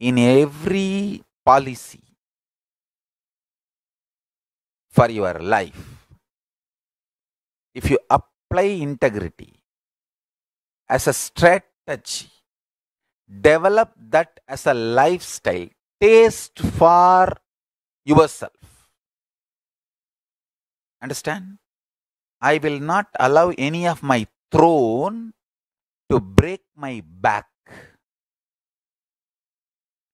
in every policy for your life if you apply integrity as a strategy develop that as a lifestyle taste for yourself understand i will not allow any of my throne to break my back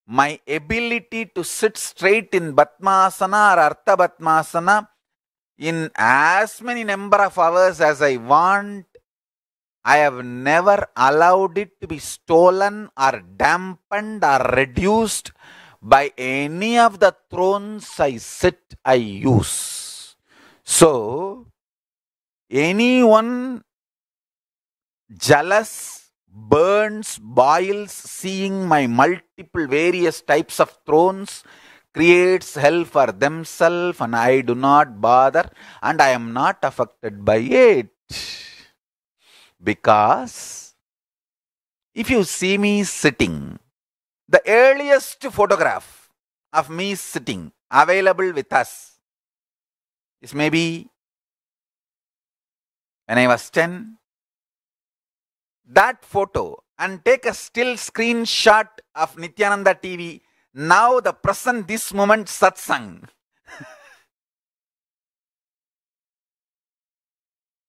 my ability to sit straight in Batmasana or Artha Batmasana in as many number of hours as I want, I have never allowed it to be stolen or dampened or reduced by any of the thrones I sit, I use. So, anyone jealous burns, boils, seeing my multiple various types of thrones, creates hell for themselves, and I do not bother, and I am not affected by it. Because if you see me sitting, the earliest photograph of me sitting available with us is maybe when I was 10, that photo and take a still screenshot of Nityananda TV, now the present this moment satsang.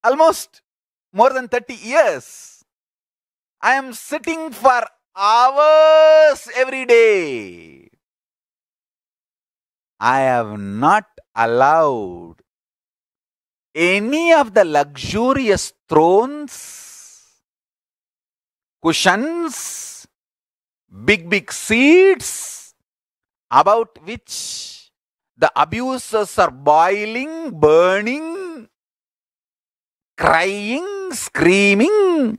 Almost more than 30 years. I am sitting for hours every day. I have not allowed any of the luxurious thrones cushions, big, big seats about which the abusers are boiling, burning, crying, screaming.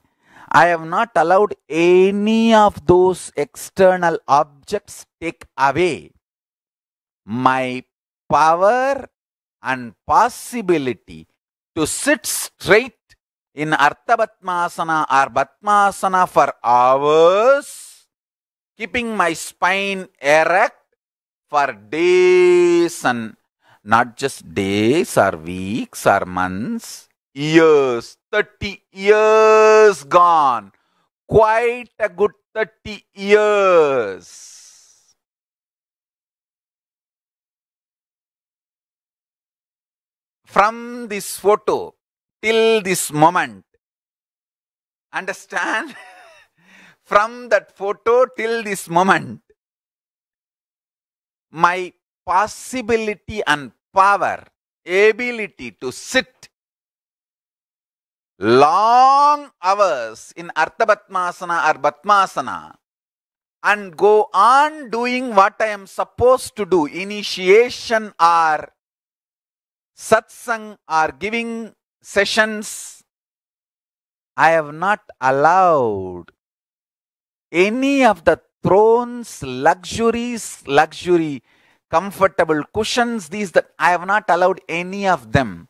I have not allowed any of those external objects take away my power and possibility to sit straight in Arthabatmasana or Batmasana for hours, keeping my spine erect for days and not just days or weeks or months, years, 30 years gone. Quite a good 30 years. From this photo, till this moment. Understand? From that photo till this moment, my possibility and power, ability to sit long hours in Arthabatmasana or Batmasana and go on doing what I am supposed to do, initiation or satsang or giving sessions, I have not allowed any of the thrones, luxuries, luxury, comfortable cushions, these that I have not allowed any of them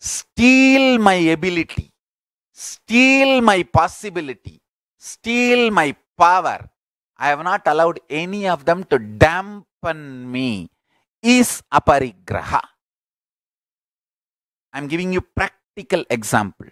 steal my ability, steal my possibility, steal my power. I have not allowed any of them to dampen me. Is aparigraha. I am giving you practice practical example.